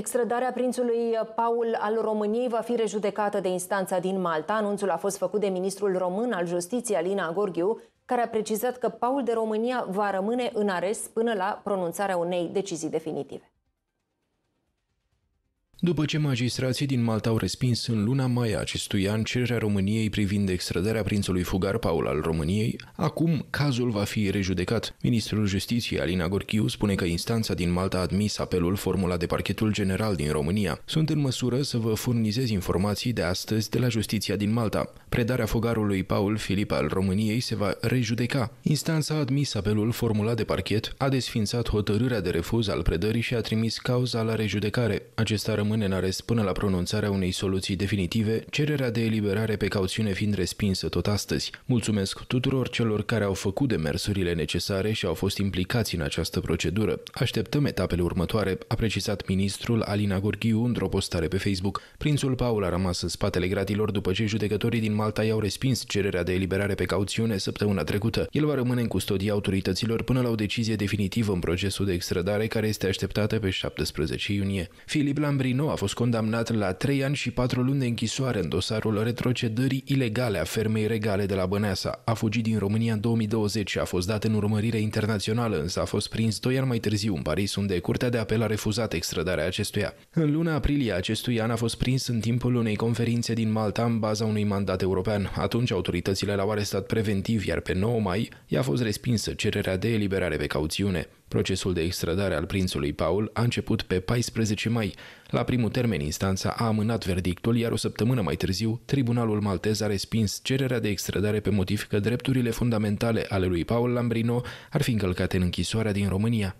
Extrădarea prințului uh, Paul al României va fi rejudecată de instanța din Malta. Anunțul a fost făcut de ministrul român al justiției Alina Gorghiu, care a precizat că Paul de România va rămâne în arest până la pronunțarea unei decizii definitive. După ce magistrații din Malta au respins în luna mai acestui an cererea României privind extrădarea prințului fugar Paul al României, acum cazul va fi rejudecat. Ministrul Justiției Alina Gorchiu spune că instanța din Malta a admis apelul formulat de parchetul general din România. Sunt în măsură să vă furnizez informații de astăzi de la Justiția din Malta. Predarea fugarului Paul Filip al României se va rejudeca. Instanța a admis apelul formulat de parchet, a desfințat hotărârea de refuz al predării și a trimis cauza la rejudecare. Acesta rămâne în arest până la pronunțarea unei soluții definitive, cererea de eliberare pe cauțiune fiind respinsă tot astăzi. Mulțumesc tuturor celor care au făcut demersurile necesare și au fost implicați în această procedură. Așteptăm etapele următoare, a precizat ministrul Alina Gorghiu într-o postare pe Facebook. Prințul Paul a rămas în spatele gratilor după ce judecătorii din Malta i-au respins cererea de eliberare pe cauțiune săptămâna trecută. El va rămâne în custodia autorităților până la o decizie definitivă în procesul de extradare care este așteptată pe 17 iunie. Filip Lambrin Marino a fost condamnat la 3 ani și 4 luni de închisoare în dosarul retrocedării ilegale a fermei regale de la Băneasa. A fugit din România în 2020 și a fost dat în urmărire internațională, însă a fost prins 2 ani mai târziu în Paris, unde Curtea de Apel a refuzat extradarea acestuia. În luna aprilie acestui an a fost prins în timpul unei conferințe din Malta în baza unui mandat european. Atunci autoritățile l-au arestat preventiv, iar pe 9 mai i-a fost respinsă cererea de eliberare pe cauțiune. Procesul de extradare al prințului Paul a început pe 14 mai. La primul termen, instanța a amânat verdictul, iar o săptămână mai târziu, tribunalul maltez a respins cererea de extradare pe motiv că drepturile fundamentale ale lui Paul Lambrino ar fi încălcate în închisoarea din România.